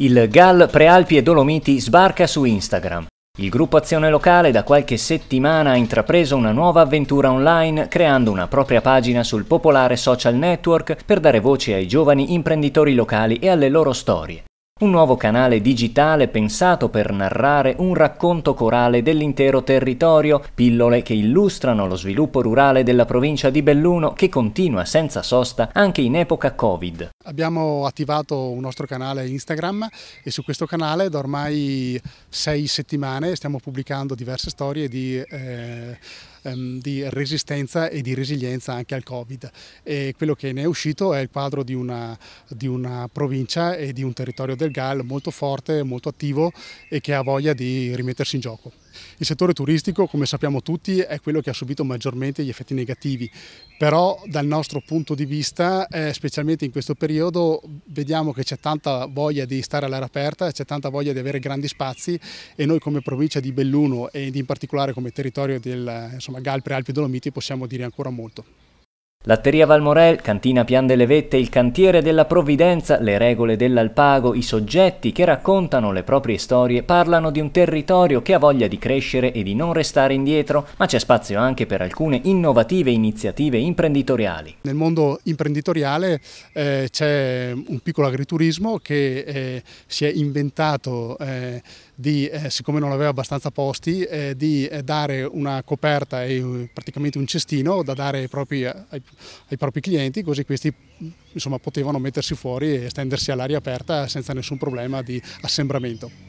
Il GAL Prealpi e Dolomiti sbarca su Instagram. Il gruppo Azione Locale da qualche settimana ha intrapreso una nuova avventura online creando una propria pagina sul popolare social network per dare voce ai giovani imprenditori locali e alle loro storie. Un nuovo canale digitale pensato per narrare un racconto corale dell'intero territorio, pillole che illustrano lo sviluppo rurale della provincia di Belluno che continua senza sosta anche in epoca Covid. Abbiamo attivato un nostro canale Instagram e su questo canale da ormai sei settimane stiamo pubblicando diverse storie di, eh, ehm, di resistenza e di resilienza anche al Covid e quello che ne è uscito è il quadro di una, di una provincia e di un territorio del Gal molto forte, molto attivo e che ha voglia di rimettersi in gioco. Il settore turistico, come sappiamo tutti, è quello che ha subito maggiormente gli effetti negativi, però dal nostro punto di vista, eh, specialmente in questo periodo, vediamo che c'è tanta voglia di stare all'aria aperta, c'è tanta voglia di avere grandi spazi e noi come provincia di Belluno e in particolare come territorio del insomma, Galpre Alpi Dolomiti possiamo dire ancora molto. Latteria Valmorel, Cantina Pian delle Vette, il cantiere della provvidenza, le regole dell'alpago, i soggetti che raccontano le proprie storie parlano di un territorio che ha voglia di crescere e di non restare indietro, ma c'è spazio anche per alcune innovative iniziative imprenditoriali. Nel mondo imprenditoriale eh, c'è un piccolo agriturismo che eh, si è inventato eh, di, eh, siccome non aveva abbastanza posti, eh, di eh, dare una coperta e praticamente un cestino da dare proprio ai ai propri clienti, così questi insomma, potevano mettersi fuori e stendersi all'aria aperta senza nessun problema di assembramento.